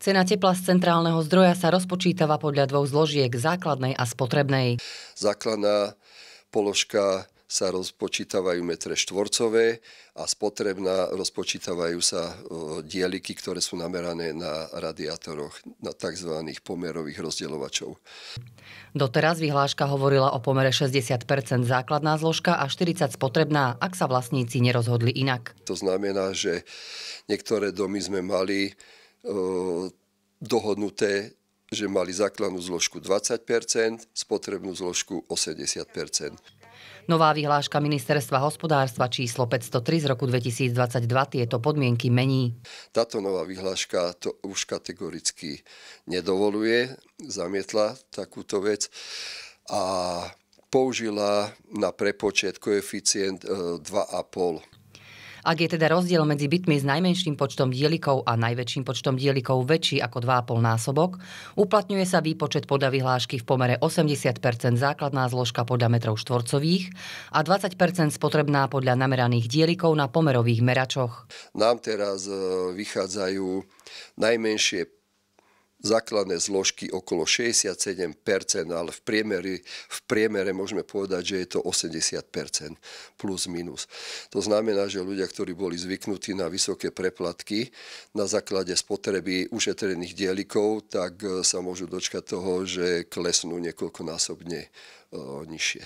Cena tepla z centrálneho zdroja sa rozpočítava podľa dvoch zložiek, základnej a spotrebnej. Základná položka sa rozpočítavajú metre štvorcové a spotrebná rozpočítavajú sa e, dieliky, ktoré sú namerané na radiátoroch, na tzv. pomerových rozdielovačov. Doteraz vyhláška hovorila o pomere 60 základná zložka a 40 spotrebná, ak sa vlastníci nerozhodli inak. To znamená, že niektoré domy sme mali Eh, dohodnuté, že mali základnú zložku 20 spotrebnú zložku 80 Nová vyhláška ministerstva hospodárstva číslo 503 z roku 2022 tieto podmienky mení. Táto nová vyhláška to už kategoricky nedovoluje, zamietla takúto vec a použila na prepočet koeficient 2,5. Eh, ak je teda rozdiel medzi bytmi s najmenším počtom dielikov a najväčším počtom dielikov väčší ako 2,5 násobok, uplatňuje sa výpočet podľa vyhlášky v pomere 80 základná zložka podľa metrov štvorcových a 20 spotrebná podľa nameraných dielikov na pomerových meračoch. Nám teraz e, vychádzajú najmenšie základné zložky okolo 67%, ale v priemere, v priemere môžeme povedať, že je to 80% plus minus. To znamená, že ľudia, ktorí boli zvyknutí na vysoké preplatky na základe spotreby ušetrených dielikov, tak e, sa môžu dočkať toho, že klesnú niekoľkonásobne e, nižšie.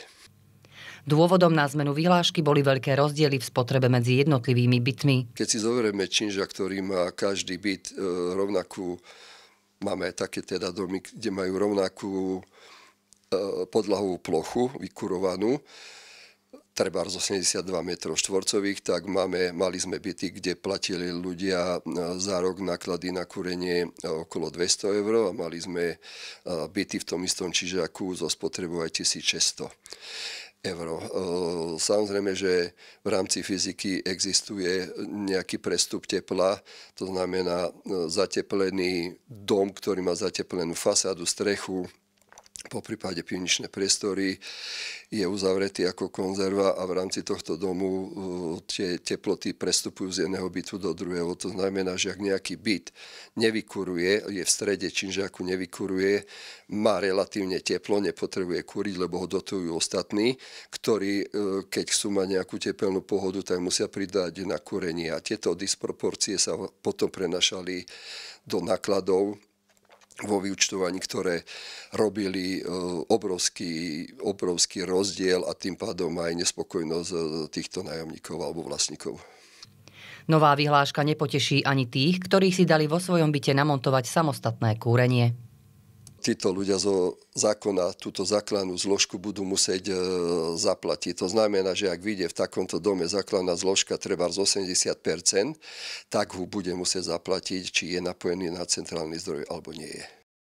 Dôvodom na zmenu vyhlášky boli veľké rozdiely v spotrebe medzi jednotlivými bytmi. Keď si zoverieme činža, ktorý má každý byt e, rovnakú Máme aj také teda domy, kde majú rovnakú e, podlahovú plochu vykurovanú, treba z 82 m štvorcových, tak máme, mali sme byty, kde platili ľudia e, za rok náklady na kúrenie e, okolo 200 eur a mali sme byty v tom istom čižaku zo spotrebu aj 1600 euro. E, samozrejme, že v rámci fyziky existuje nejaký prestup tepla, to znamená e, zateplený dom, ktorý má zateplenú fasádu, strechu, po prípade pivničné priestory je uzavretý ako konzerva a v rámci tohto domu e, tie teploty prestupujú z jedného bytu do druhého. To znamená, že ak nejaký byt nevykuruje, je v strede činžiaku nevykuruje, má relatívne teplo, nepotrebuje kúriť, lebo ho dotujú ostatní, ktorí e, keď chcú mať nejakú tepelnú pohodu, tak musia pridať na kurenie. A tieto disproporcie sa potom prenašali do nákladov vo vyučtovaní, ktoré robili e, obrovský, obrovský rozdiel a tým pádom aj nespokojnosť e, týchto najomníkov alebo vlastníkov. Nová vyhláška nepoteší ani tých, ktorí si dali vo svojom byte namontovať samostatné kúrenie títo ľudia zo zákona túto základnú zložku budú musieť e, zaplatiť. To znamená, že ak vyjde v takomto dome základná zložka treba z 80%, tak ho bude musieť zaplatiť, či je napojený na centrálny zdroj alebo nie je.